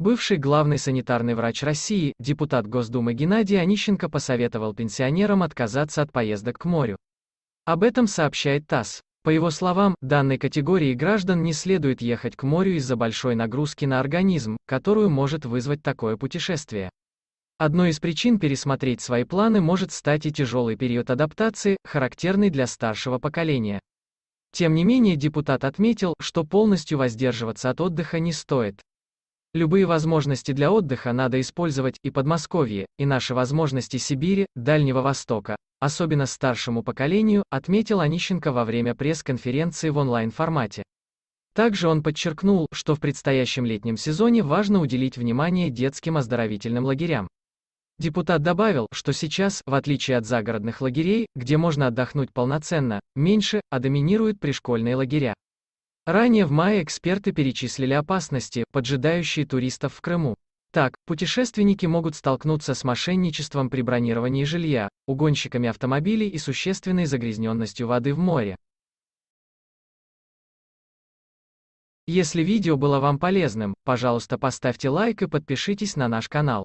Бывший главный санитарный врач России, депутат Госдумы Геннадий Онищенко посоветовал пенсионерам отказаться от поездок к морю. Об этом сообщает ТАСС. По его словам, данной категории граждан не следует ехать к морю из-за большой нагрузки на организм, которую может вызвать такое путешествие. Одной из причин пересмотреть свои планы может стать и тяжелый период адаптации, характерный для старшего поколения. Тем не менее депутат отметил, что полностью воздерживаться от отдыха не стоит. Любые возможности для отдыха надо использовать, и Подмосковье, и наши возможности Сибири, Дальнего Востока, особенно старшему поколению, отметил Онищенко во время пресс-конференции в онлайн-формате. Также он подчеркнул, что в предстоящем летнем сезоне важно уделить внимание детским оздоровительным лагерям. Депутат добавил, что сейчас, в отличие от загородных лагерей, где можно отдохнуть полноценно, меньше, а доминируют пришкольные лагеря. Ранее в мае эксперты перечислили опасности, поджидающие туристов в Крыму. Так, путешественники могут столкнуться с мошенничеством при бронировании жилья, угонщиками автомобилей и существенной загрязненностью воды в море. Если видео было вам полезным, пожалуйста поставьте лайк и подпишитесь на наш канал.